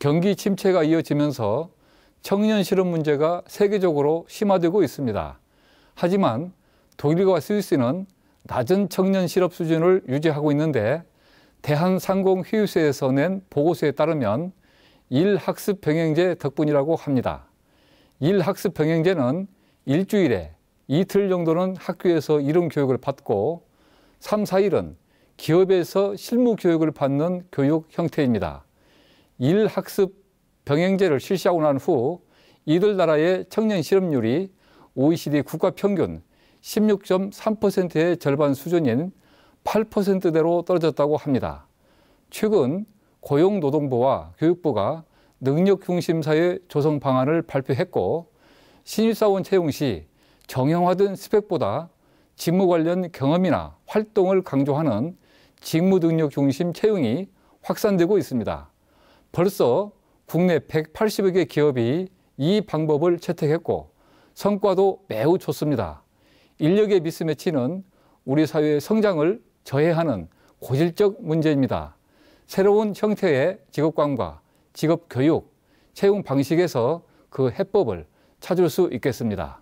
경기 침체가 이어지면서 청년 실업 문제가 세계적으로 심화되고 있습니다. 하지만 독일과 스위스는 낮은 청년 실업 수준을 유지하고 있는데 대한상공휴유세에서 낸 보고서에 따르면 일학습 병행제 덕분이라고 합니다. 일학습 병행제는 일주일에 이틀 정도는 학교에서 이름 교육을 받고 3, 4일은 기업에서 실무 교육을 받는 교육 형태입니다. 일 학습 병행제를 실시하고 난 후 이들 나라의 청년 실업률이 OECD 국가 평균 16.3%의 절반 수준인 8%대로 떨어졌다고 합니다. 최근 고용노동부와 교육부가 능력 중심 사회 조성 방안을 발표했고 신입사원 채용 시 정형화된 스펙보다 직무 관련 경험이나 활동을 강조하는 직무 능력 중심 채용이 확산되고 있습니다. 벌써 국내 180여 개 기업이 이 방법을 채택했고 성과도 매우 좋습니다. 인력의 미스매치는 우리 사회의 성장을 저해하는 고질적 문제입니다. 새로운 형태의 직업관과 직업교육, 채용 방식에서 그 해법을 찾을 수 있겠습니다.